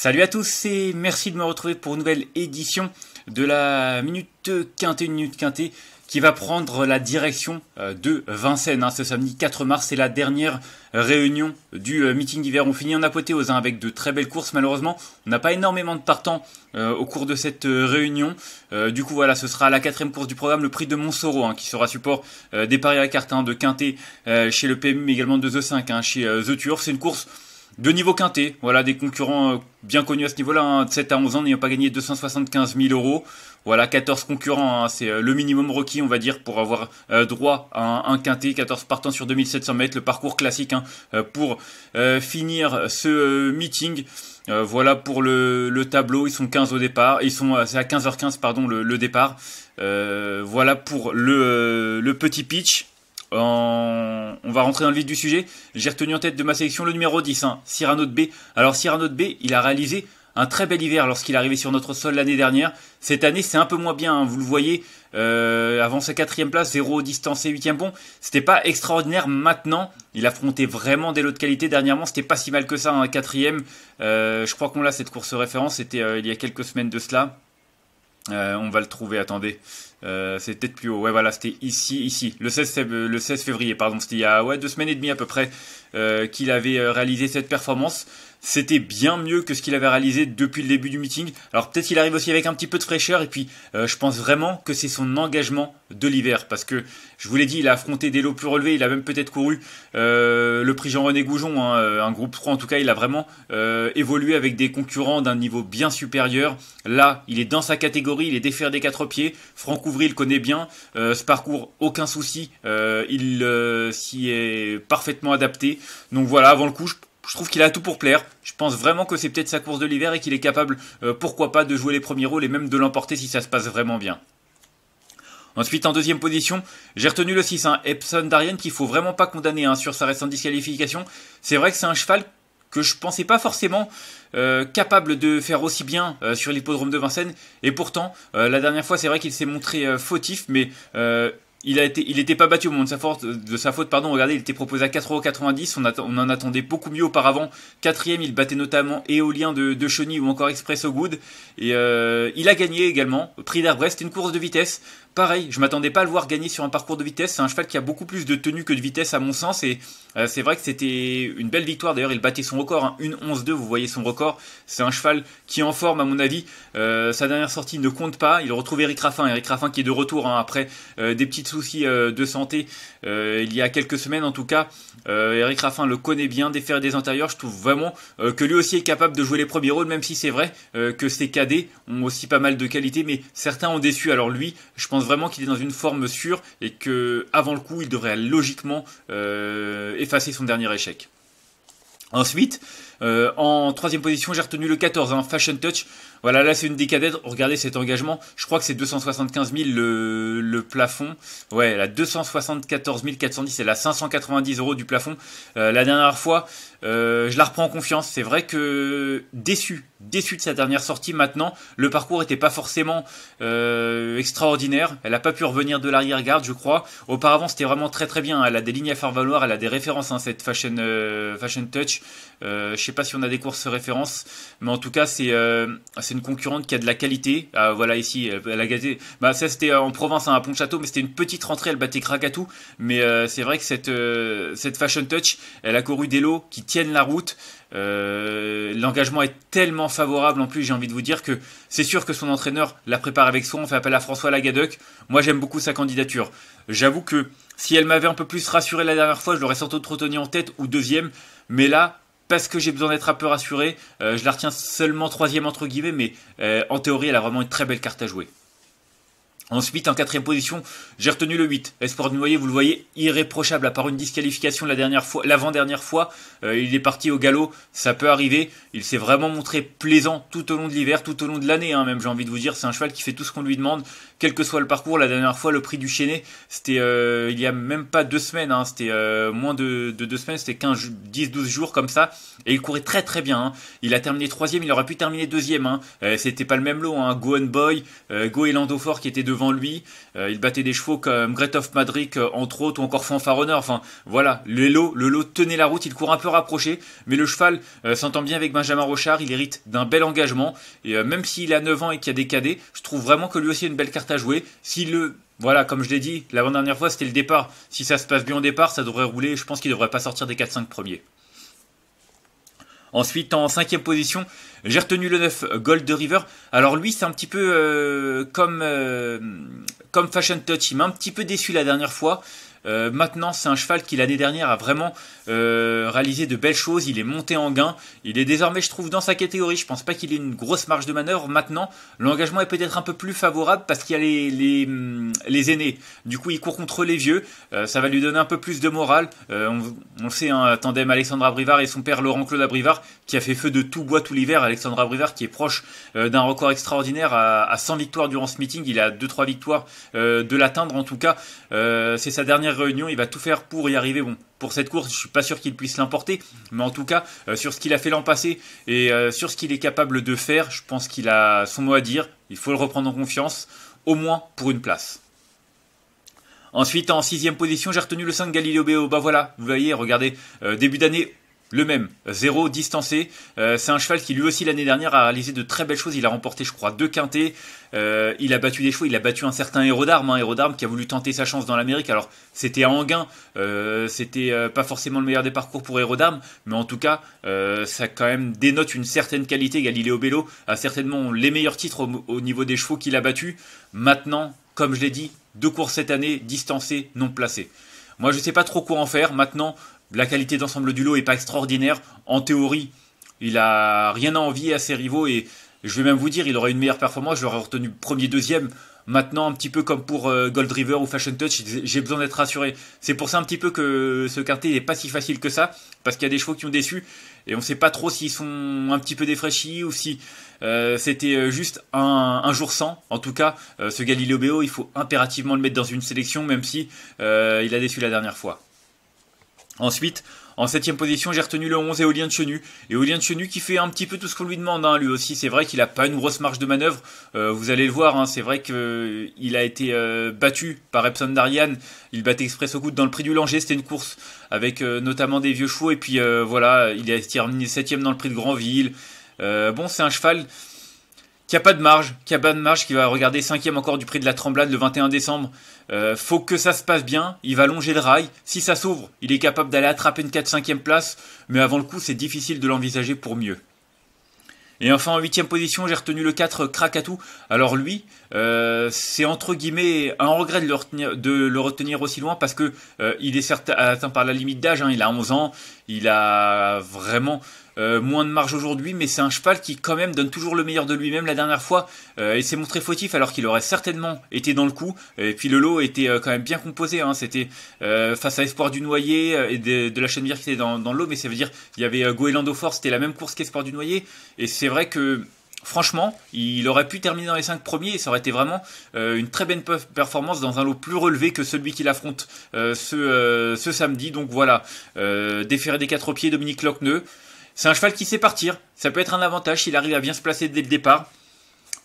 Salut à tous et merci de me retrouver pour une nouvelle édition de la Minute Quintée, une Minute Quintée qui va prendre la direction euh, de Vincennes. Hein. ce samedi 4 mars, c'est la dernière réunion du euh, meeting d'hiver. On finit en apothéose hein, avec de très belles courses. Malheureusement, on n'a pas énormément de partants euh, au cours de cette réunion. du coup, voilà, ce sera la quatrième course du programme, le prix de Monsoro, hein, qui sera support des paris à la carte de quinté chez le PM, mais également de The 5 chez The Turf. C'est une course de niveau quintet. Voilà, des concurrents euh, bien connus à ce niveau-là, hein. de 7 à 11 ans n'ayant pas gagné 275 000 euros. Voilà, 14 concurrents, hein. c'est euh, le minimum requis, on va dire, pour avoir euh, droit à un, quintet, 14 partants sur 2700 mètres, le parcours classique hein, pour finir ce meeting. voilà pour le, tableau, ils sont 15 au départ, ils sont c'est à 15h15 pardon le, départ. voilà pour le, le petit pitch. On va rentrer dans le vif du sujet. J'ai retenu en tête de ma sélection le numéro 10, hein, Cyrano de B. Alors Cyrano de B, il a réalisé un très bel hiver lorsqu'il est arrivé sur notre sol l'année dernière. Cette année, c'est un peu moins bien, hein, vous le voyez. Euh, avant sa quatrième place, zéro distance et huitième pont C'était pas extraordinaire. Maintenant, il affrontait vraiment des lots de qualité. Dernièrement, c'était pas si mal que ça, un hein, quatrième. Euh, je crois qu'on l'a cette course référence. C'était euh, il y a quelques semaines de cela. Euh, on va le trouver, attendez. c'était euh, c'est peut-être plus haut. Ouais, voilà, c'était ici, ici. Le 16, euh, février, pardon. C'était il y a ouais, deux semaines et demie à peu près qu'il avait réalisé cette performance c'était bien mieux que ce qu'il avait réalisé depuis le début du meeting. Alors peut-être qu'il arrive aussi avec un petit peu de fraîcheur et puis euh, je pense vraiment que c'est son engagement de l'hiver parce que je vous l'ai dit, il a affronté des lots plus relevés, il a même peut-être couru euh, le prix Jean-René Goujon, hein, euh, un groupe 3 en tout cas, il a vraiment évolué avec des concurrents d'un niveau bien supérieur. Là, il est dans sa catégorie, il est défaire des quatre pieds, Franck Ouvry il connaît bien, ce parcours aucun souci, il s'y est parfaitement adapté. Donc voilà, avant le coup, je je trouve qu'il a tout pour plaire. Je pense vraiment que c'est peut-être sa course de l'hiver et qu'il est capable, euh, pourquoi pas, de jouer les premiers rôles et même de l'emporter si ça se passe vraiment bien. Ensuite, en deuxième position, j'ai retenu le 6, hein, Epson Darien, qu'il faut vraiment pas condamner hein, sur sa récente disqualification. C'est vrai que c'est un cheval que je pensais pas forcément euh, capable de faire aussi bien euh, sur l'hippodrome de Vincennes. Et pourtant, la dernière fois, c'est vrai qu'il s'est montré fautif, mais il a été, il n'était pas battu au moment de sa, faute, de sa faute. Pardon, regardez, il était proposé à 4,90€. On, on en attendait beaucoup mieux auparavant. Quatrième, il battait notamment Éolien de, de ou encore au Good. Et euh, il a gagné également. Prix c'était une course de vitesse. Pareil, je m'attendais pas à le voir gagner sur un parcours de vitesse. C'est un cheval qui a beaucoup plus de tenue que de vitesse à mon sens. Et euh, c'est vrai que c'était une belle victoire. D'ailleurs, il battait son record. Hein, une 11-2, vous voyez son record. C'est un cheval qui est en forme à mon avis. Euh, sa dernière sortie ne compte pas. Il retrouve Eric Raffin. Eric Raffin qui est de retour hein, après des petites soucis euh, de santé euh, il y a quelques semaines en tout cas. Euh, Eric Raffin le connaît bien, des fers et des intérieurs. Je trouve vraiment que lui aussi est capable de jouer les premiers rôles, même si c'est vrai que ses cadets ont aussi pas mal de qualités mais certains ont déçu. Alors lui, je pense vraiment qu'il est dans une forme sûre et que avant le coup, il devrait logiquement effacer son dernier échec. Ensuite, euh, en troisième position, j'ai retenu le 14, hein, Fashion Touch. Voilà, là c'est une décadette Regardez cet engagement. Je crois que c'est 275 000 le, plafond. Ouais, la 274 410 c'est la 590 euros du plafond. Euh, la dernière fois, euh, je la reprends en confiance. C'est vrai que déçu, déçu de sa dernière sortie. Maintenant, le parcours n'était pas forcément extraordinaire. Elle n'a pas pu revenir de l'arrière-garde, je crois. Auparavant, c'était vraiment très très bien. Elle a des lignes à faire valoir. Elle a des références. Hein, cette fashion fashion touch. Chez sais pas si on a des courses références, mais en tout cas, c'est euh, une concurrente qui a de la qualité. Ah, voilà, ici, elle a gagné. Bah, ça, c'était en province, à hein, à Pontchâteau, mais c'était une petite rentrée. Elle battait Krakatou. Mais euh, c'est vrai que cette, euh, cette Fashion Touch, elle a couru des lots qui tiennent la route. L'engagement est tellement favorable en plus, j'ai envie de vous dire que c'est sûr que son entraîneur la prépare avec soin. On fait appel à François Lagadec. Moi, j'aime beaucoup sa candidature. J'avoue que si elle m'avait un peu plus rassuré la dernière fois, je l'aurais surtout trop retenu en tête ou deuxième. Mais là, parce que j'ai besoin d'être un peu rassuré. Euh, je la retiens seulement troisième entre guillemets, mais euh, en théorie, elle a vraiment une très belle carte à jouer. Ensuite, en quatrième position, j'ai retenu le 8. Espoir du Noyer, vous le voyez, irréprochable, à part une disqualification la dernière fois, l'avant-dernière fois. Euh, il est parti au galop, ça peut arriver. Il s'est vraiment montré plaisant tout au long de l'hiver, tout au long de l'année, hein, même j'ai envie de vous dire. C'est un cheval qui fait tout ce qu'on lui demande, quel que soit le parcours. La dernière fois, le prix du chaîné c'était euh, il y a même pas deux semaines, hein, c'était euh, moins de, deux semaines, c'était 15, 10, 12 jours comme ça. Et il courait très très bien. Hein. Il a terminé troisième, il aurait pu terminer deuxième. C'était pas le même lot, hein. Go Boy, Go et Landofort qui étaient devant lui. Euh, il battait des chevaux comme Great of euh, entre autres, ou encore Fanfaronneur. Enfin, voilà, le lot, le lot tenait la route. Il court un peu rapproché, mais le cheval euh, s'entend bien avec Benjamin Rochard. Il hérite d'un bel engagement. Et même s'il a 9 ans et qu'il y a des cadets, je trouve vraiment que lui aussi a une belle carte à jouer. Si le voilà, comme je l'ai dit, la dernière fois, c'était le départ. Si ça se passe bien au départ, ça devrait rouler. Je pense qu'il devrait pas sortir des 4-5 premiers. Ensuite, en cinquième position, j'ai retenu le 9 Gold River. Alors lui, c'est un petit peu euh, comme, euh, comme Fashion Touch. Il m'a un petit peu déçu la dernière fois. Euh, maintenant, c'est un cheval qui l'année dernière a vraiment euh, réalisé de belles choses. Il est monté en gain. Il est désormais, je trouve, dans sa catégorie. Je pense pas qu'il ait une grosse marge de manœuvre. Maintenant, l'engagement est peut-être un peu plus favorable parce qu'il y a les, hum, aînés. Du coup, il court contre les vieux. Euh, ça va lui donner un peu plus de morale. on, on sait, un hein, tandem Alexandre Abrivard et son père Laurent-Claude Abrivard qui a fait feu de tout bois tout l'hiver. Alexandre Abrivard qui est proche d'un record extraordinaire à, à, 100 victoires durant ce meeting. Il a 2-3 victoires de l'atteindre en tout cas. c'est sa dernière réunion, il va tout faire pour y arriver. Bon, pour cette course, je suis pas sûr qu'il puisse l'importer, mais en tout cas, euh, sur ce qu'il a fait l'an passé et euh, sur ce qu'il est capable de faire, je pense qu'il a son mot à dire. Il faut le reprendre en confiance, au moins pour une place. Ensuite, en sixième position, j'ai retenu le 5 Galileo Beo. Bah voilà, vous voyez, regardez, euh, début d'année le même, zéro, distancé. Euh, c'est un cheval qui lui aussi l'année dernière a réalisé de très belles choses. Il a remporté, je crois, deux quintés. Euh, il a battu des chevaux. Il a battu un certain héros d'armes, un hein. qui a voulu tenter sa chance dans l'Amérique. Alors c'était à Anguin, euh, c'était pas forcément le meilleur des parcours pour héros d'armes, mais en tout cas ça quand même dénote une certaine qualité. Galileo Bello a certainement les meilleurs titres au, niveau des chevaux qu'il a battus. Maintenant, comme je l'ai dit, deux courses cette année, distancé, non placé. Moi, je ne sais pas trop quoi en faire. Maintenant, la qualité d'ensemble du lot n'est pas extraordinaire. En théorie, il a rien à envier à ses rivaux et je vais même vous dire, il aurait une meilleure performance. Je l'aurais retenu premier, deuxième. Maintenant, un petit peu comme pour euh, Gold River ou Fashion Touch, j'ai besoin d'être rassuré. C'est pour ça un petit peu que ce quartier n'est pas si facile que ça, parce qu'il y a des chevaux qui ont déçu et on ne sait pas trop s'ils sont un petit peu défraîchis ou si euh, c'était euh, juste un, jour sans. En tout cas, ce Galileo Beo, il faut impérativement le mettre dans une sélection, même si il a déçu la dernière fois. Ensuite, en septième position, j'ai retenu le 11 Éolien de Chenu. Éolien de Chenu qui fait un petit peu tout ce qu'on lui demande. Hein, lui aussi, c'est vrai qu'il a pas une grosse marge de manœuvre. Euh, vous allez le voir, hein, c'est vrai qu'il a été euh, battu par Epson Darian. Il battait Express au coude dans le prix du Langer. C'était une course avec euh, notamment des vieux chevaux. Et puis voilà, il a terminé septième dans le prix de Granville. bon, c'est un cheval qui n'a a pas de marge, qui a pas de marge, qui va regarder cinquième encore du prix de la tremblade le 21 décembre. Euh, faut que ça se passe bien, il va longer le rail. Si ça s'ouvre, il est capable d'aller attraper une 4 5 place, mais avant le coup, c'est difficile de l'envisager pour mieux. Et enfin, en huitième position, j'ai retenu le 4 Krakatou. Alors lui, euh, c'est entre guillemets un regret de le retenir, de le retenir aussi loin parce que euh, il est certes atteint par la limite d'âge. Hein. il a 11 ans, il a vraiment euh, moins de marge aujourd'hui, mais c'est un cheval qui quand même donne toujours le meilleur de lui-même. La dernière fois, euh, et il s'est montré fautif alors qu'il aurait certainement été dans le coup. Et puis le lot était euh, quand même bien composé. Hein. C'était face à Espoir du Noyer et de, la chaîne qui était dans, dans, le lot, mais ça veut dire qu'il y avait Goélando Force, c'était la même course qu'Espoir du Noyer. Et c'est vrai que franchement, il aurait pu terminer dans les 5 premiers et ça aurait été vraiment une très bonne performance dans un lot plus relevé que celui qu'il affronte ce, ce, samedi. Donc voilà, déféré des quatre pieds, Dominique Locneux. C'est un cheval qui sait partir. Ça peut être un avantage s'il arrive à bien se placer dès le départ.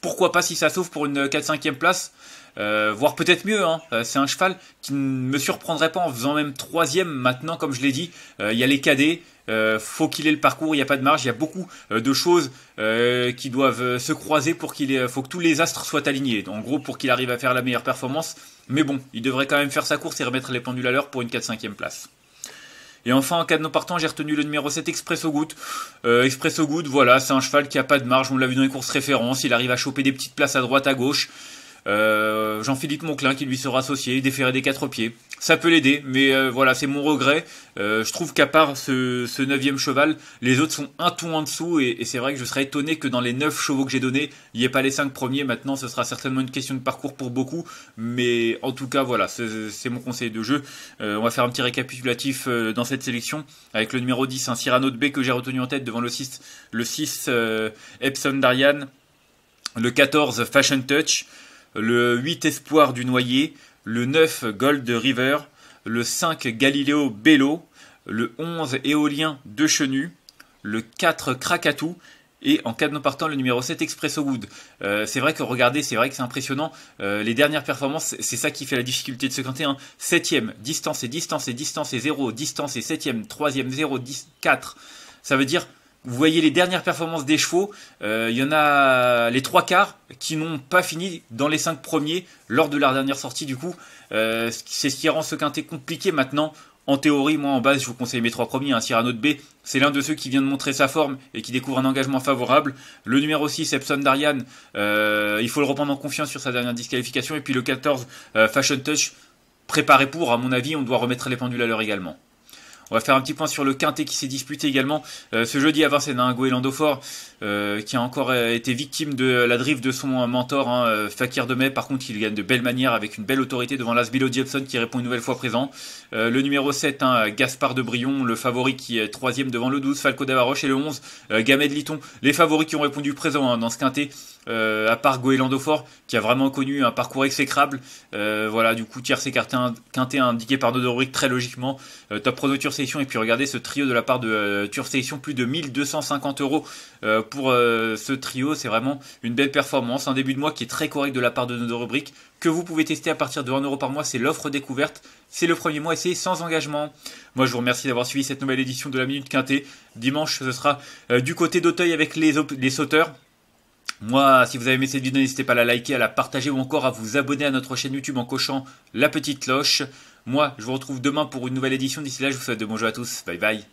Pourquoi pas si ça sauve pour une 4-5e place euh, voire peut-être mieux. Hein. Euh, c'est un cheval qui ne me surprendrait pas en faisant même troisième maintenant, comme je l'ai dit. Euh, il y a les cadets, il faut qu'il ait le parcours, il n'y a pas de marge, il y a beaucoup de choses qui doivent se croiser pour qu'il ait... faut que tous les astres soient alignés. En gros, pour qu'il arrive à faire la meilleure performance. Mais bon, il devrait quand même faire sa course et remettre les pendules à l'heure pour une 4-5e place. Et enfin, en cas de non partant, j'ai retenu le numéro 7 Expresso Good. Euh, Expresso Good, voilà, c'est un cheval qui a pas de marge, on l'a vu dans les courses références, il arrive à choper des petites places à droite, à gauche. Euh, Jean-Philippe Monclin qui lui sera associé, déféré des quatre pieds. Ça peut l'aider, mais euh, voilà, c'est mon regret. Euh, je trouve qu'à part ce, neuvième cheval, les autres sont un ton en dessous, et, c'est vrai que je serais étonné que dans les neuf chevaux que j'ai donnés, il n'y ait pas les cinq premiers. Maintenant, ce sera certainement une question de parcours pour beaucoup, mais en tout cas, voilà, c'est mon conseil de jeu. on va faire un petit récapitulatif dans cette sélection, avec le numéro 10, un Cyrano de B que j'ai retenu en tête devant le 6, le 6 Epson Darian, le 14 Fashion Touch, le 8 Espoir du Noyer, le 9 Gold River, le 5 Galileo Bello, le 11 Éolien de Chenu, le 4 Krakatou et en cas de non partant le numéro 7 Expresso Wood. Euh, c'est vrai que regardez, c'est vrai que c'est impressionnant. Euh, les dernières performances, c'est ça qui fait la difficulté de ce 51. 7 e distance et distance et distance et 0, distance et 7 e 3 e 0, 10, 4. Ça veut dire vous voyez les dernières performances des chevaux, euh, il y en a les trois quarts qui n'ont pas fini dans les cinq premiers lors de leur dernière sortie. Du coup, euh, c'est ce qui rend ce quintet compliqué maintenant. En théorie, moi en base, je vous conseille mes trois premiers. Un hein. Cyrano de B, c'est l'un de ceux qui vient de montrer sa forme et qui découvre un engagement favorable. Le numéro 6, Epson Darian, euh, il faut le reprendre en confiance sur sa dernière disqualification. Et puis le 14, Fashion Touch, préparé pour, à mon avis, on doit remettre les pendules à l'heure également. On va faire un petit point sur le quintet qui s'est disputé également euh, ce jeudi à Vincennes. Hein, euh, qui a encore euh, été victime de la drift de son mentor hein, Fakir Demey. Par contre, il gagne de belle manière avec une belle autorité devant Lasbilo Jepson qui répond une nouvelle fois présent. le numéro 7, hein, Gaspard de Brion, le favori qui est troisième devant le 12, Falco Davaroche et le 11, de Liton. Les favoris qui ont répondu présent hein, dans ce quintet. à part Fort qui a vraiment connu un parcours exécrable voilà du coup tiers s'écarté quintet indiqué par Dodoric, très logiquement top c'est et puis regardez ce trio de la part de euh, plus de 1250 euros euh, pour euh, ce trio, c'est vraiment une belle performance, un début de mois qui est très correct de la part de nos deux rubriques, que vous pouvez tester à partir de 1 euro par mois, c'est l'offre découverte, c'est le premier mois et c'est sans engagement. Moi je vous remercie d'avoir suivi cette nouvelle édition de la Minute Quintée, dimanche ce sera euh, du côté d'Auteuil avec les, les sauteurs, moi, si vous avez aimé cette vidéo, n'hésitez pas à la liker, à la partager ou encore à vous abonner à notre chaîne YouTube en cochant la petite cloche. Moi, je vous retrouve demain pour une nouvelle édition. D'ici là, je vous souhaite de bons jeux à tous. Bye bye.